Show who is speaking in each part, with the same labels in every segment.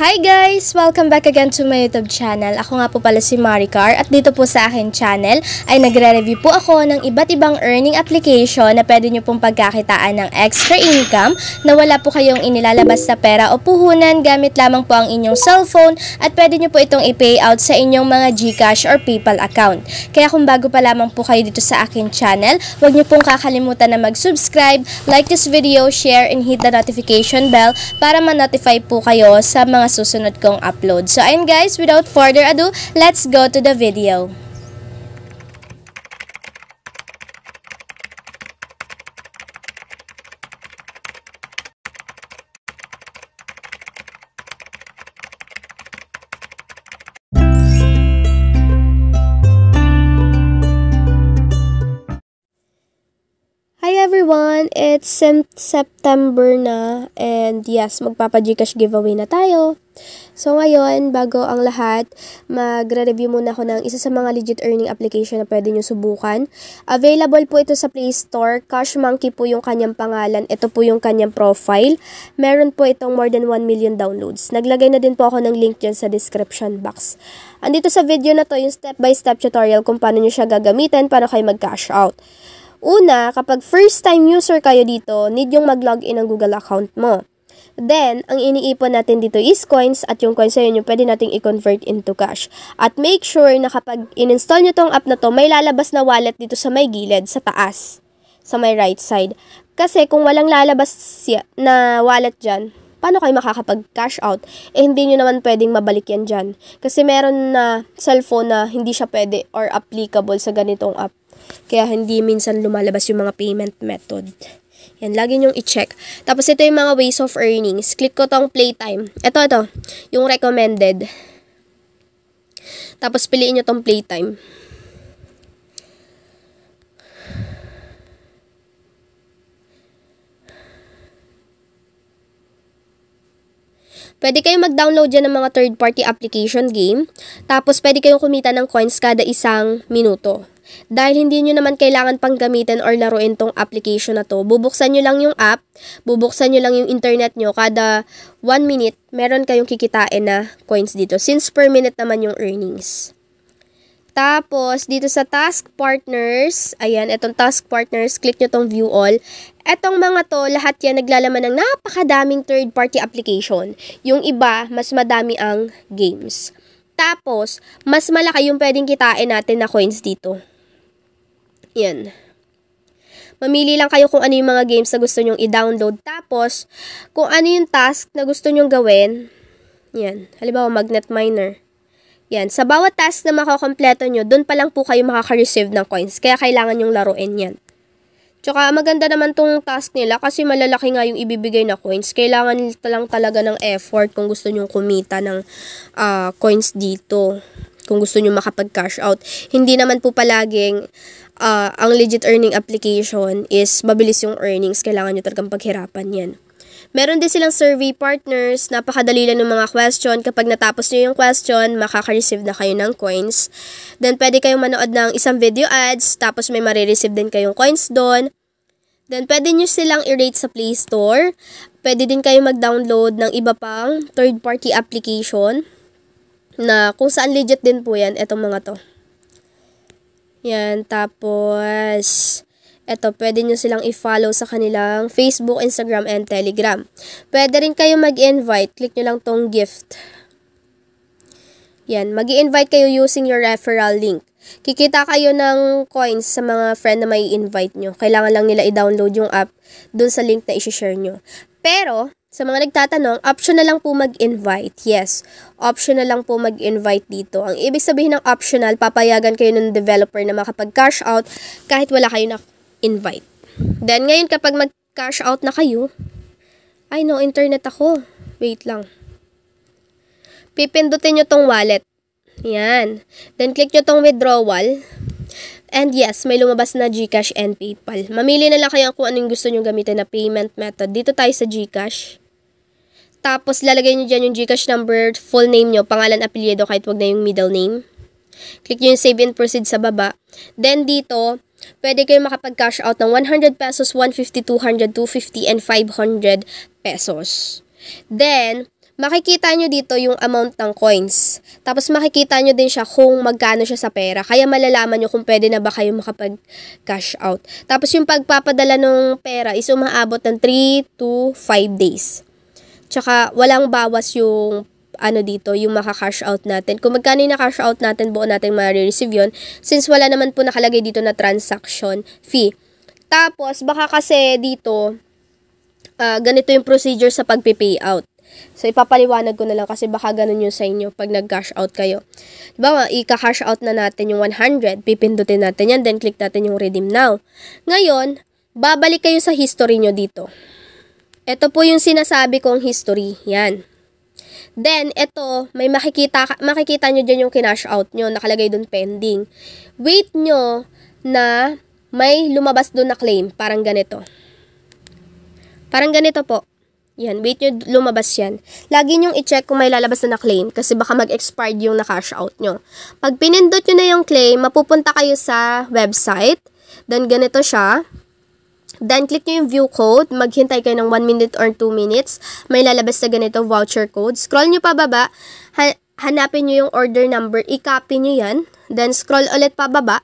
Speaker 1: Hi guys! Welcome back again to my YouTube channel. Ako nga po pala si Maricar at dito po sa akin channel ay nagre-review po ako ng iba't ibang earning application na pwede nyo pong pagkakitaan ng extra income na wala po kayong inilalabas na pera o puhunan gamit lamang po ang inyong cellphone at pwede nyo po itong i pay out sa inyong mga Gcash or PayPal account. Kaya kung bago pa lamang po kayo dito sa akin channel, huwag nyo pong kakalimutan na mag-subscribe, like this video, share, and hit the notification bell para ma-notify po kayo sa mga mga susunod kong upload. So ayun guys, without further ado, let's go to the video. it's September na and yes, magpapa-Gcash giveaway na tayo. So ngayon, bago ang lahat, magre-review muna ako ng isa sa mga legit earning application na pwede nyo subukan. Available po ito sa Play Store. Cash Monkey po yung kanyang pangalan. Ito po yung kanyang profile. Meron po itong more than 1 million downloads. Naglagay na din po ako ng link dyan sa description box. Andito sa video na to yung step-by-step -step tutorial kung paano nyo siya gagamitin, paano kayo mag-cash out. Una, kapag first time user kayo dito, need yung mag-login ng Google account mo. Then, ang iniipon natin dito is coins at yung coins na yun yung pwede nating i-convert into cash. At make sure na kapag in-install nyo tong app na to, may lalabas na wallet dito sa may gilid, sa taas, sa may right side. Kasi kung walang lalabas na wallet dyan, paano kayo makakapag-cash out? Eh, hindi nyo naman pwedeng mabalik yan dyan. Kasi meron na cellphone na hindi siya pwede or applicable sa ganitong app. Kaya hindi minsan lumalabas yung mga payment method. Yan, lagi nyong i-check. Tapos ito yung mga ways of earnings. Click ko tong playtime. Ito, ito. Yung recommended. Tapos piliin nyo tong playtime. Pwede kayong mag-download dyan ng mga third-party application game. Tapos, pwede kayong kumita ng coins kada isang minuto. Dahil hindi nyo naman kailangan pang gamitin or laruin tong application na to. Bubuksan nyo lang yung app, bubuksan nyo lang yung internet nyo. Kada 1 minute, meron kayong kikitain na coins dito. Since per minute naman yung earnings. Tapos, dito sa task partners, ayan, itong task partners, click nyo tong view all. Etong mga to, lahat yan naglalaman ng napakadaming third-party application. Yung iba, mas madami ang games. Tapos, mas malaki yung pwedeng kitain natin na coins dito yan. Mamili lang kayo kung ano yung mga games na gusto nyong i-download. Tapos, kung ano yung task na gusto nyong gawin, yan. Halimbawa, magnet miner. Yan. Sa bawat task na makakompleto nyo, doon pa lang po kayo makaka-receive ng coins. Kaya kailangan yung laruin yan. Tsaka maganda naman tong task nila kasi malalaki nga yung ibibigay na coins. Kailangan lang talaga ng effort kung gusto nyong kumita ng uh, coins dito. Kung gusto nyong makapag-cash out. Hindi naman po palaging uh, ang legit earning application is mabilis yung earnings. Kailangan nyo talagang paghirapan yan. Meron din silang survey partners. Napakadali lang ng mga question. Kapag natapos nyo yung question, makaka-receive na kayo ng coins. Then, pwede kayong manood ng isang video ads. Tapos, may marireceive din kayong coins doon. Then, pwede nyo silang i-rate sa Play Store. Pwede din kayong mag-download ng iba pang third-party application na kung saan legit din po yan, etong mga to. Yan, tapos... Ito, pwede nyo silang i-follow sa kanilang Facebook, Instagram, and Telegram. Pwede rin kayo mag-invite. Click nyo lang tong gift. Yan, mag invite kayo using your referral link. Kikita kayo ng coins sa mga friend na may invite nyo. Kailangan lang nila i-download yung app dun sa link na i-share nyo. Pero, sa mga nagtatanong, option na lang po mag-invite. Yes, option na lang po mag-invite dito. Ang ibig sabihin ng optional, papayagan kayo ng developer na makapag-cash out kahit wala kayo na invite. Then, ngayon kapag mag-cash out na kayo, ay no, internet ako. Wait lang. Pipindutin nyo tong wallet. Yan. Then, click nyo tong withdrawal. And yes, may lumabas na GCash and PayPal. Mamili na lang kayo kung anong gusto nyo gamitin na payment method. Dito tayo sa GCash. Tapos, lalagay nyo dyan yung Gcash number, full name nyo, pangalan, apelyido, kahit wag na yung middle name. Click nyo yung save and proceed sa baba. Then, dito, pwede kayo makapag-cash out ng 100 pesos, 150, 200, 250, and 500 pesos. Then, makikita nyo dito yung amount ng coins. Tapos makikita nyo din siya kung magkano siya sa pera. Kaya malalaman nyo kung pwede na ba kayo makapag-cash out. Tapos yung pagpapadala ng pera is umaabot ng 3 to 5 days. Tsaka, walang bawas yung ano dito, yung maka-cash out natin. Kung magkano yung na-cash out natin, buo natin ma-receive yun. Since wala naman po nakalagay dito na transaction fee. Tapos, baka kasi dito, uh, ganito yung procedure sa pagpe out. So, ipapaliwanag ko na lang kasi baka ganun yung sa inyo pag nag-cash out kayo. Diba, i cash out na natin yung 100, pipindutin natin yan, then click natin yung redeem now. Ngayon, babalik kayo sa history nyo dito. Ito po yung sinasabi kong history. Yan. Then, ito, may makikita, makikita nyo dyan yung cash out nyo, nakalagay dun pending. Wait nyo na may lumabas dun na claim, parang ganito. Parang ganito po. Yan, wait nyo, lumabas yan. Lagi nyong i-check kung may lalabas na, na claim kasi baka mag-expired yung na-cash out nyo. Pag pinindot nyo na yung claim, mapupunta kayo sa website. Then, ganito siya. Then, click nyo yung view code. Maghintay kayo ng 1 minute or 2 minutes. May lalabas na ganito voucher code. Scroll nyo pababa. Ha hanapin nyo yung order number. I-copy nyo yan. Then, scroll ulit pababa.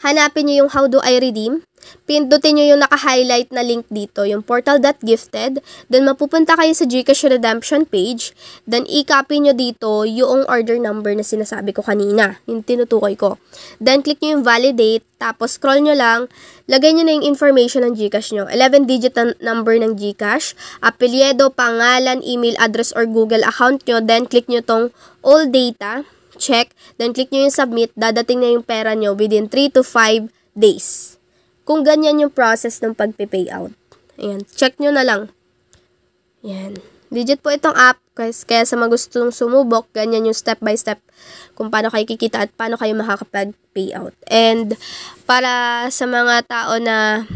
Speaker 1: Hanapin nyo yung how do I redeem. Pindutin nyo yung naka-highlight na link dito, yung portal.gifted. Then, mapupunta kayo sa Gcash Redemption page. Then, i-copy nyo dito yung order number na sinasabi ko kanina, yung tinutukoy ko. Then, click nyo yung validate, tapos scroll nyo lang, lagay nyo na yung information ng Gcash nyo. 11-digit number ng Gcash, apelyedo, pangalan, email address, or Google account nyo. Then, click nyo tong all data, check, then click nyo yung submit, dadating na yung pera nyo within 3 to 5 days kung ganyan yung process ng pagpe pay out. Ayan, check nyo na lang. Ayan. Legit po itong app, guys. Kaya sa mga gustong sumubok, ganyan yung step by step kung paano kayo kikita at paano kayo makakapag out. And para sa mga tao na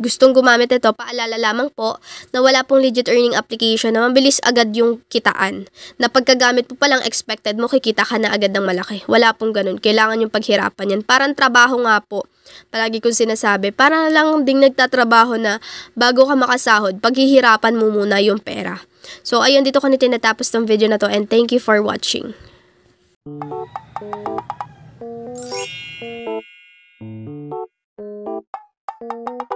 Speaker 1: gustong gumamit nito, paalala lamang po na wala pong legit earning application na mabilis agad yung kitaan. Na pagkagamit po palang expected mo, kikita ka na agad ng malaki. Wala pong ganun. Kailangan yung paghirapan yan. Parang trabaho nga po. Palagi kong sinasabi, para lang ding nagtatrabaho na bago ka makasahod, paghihirapan mo muna yung pera. So, ayun, dito ko tinatapos tong video na to and thank you for watching. Thank you.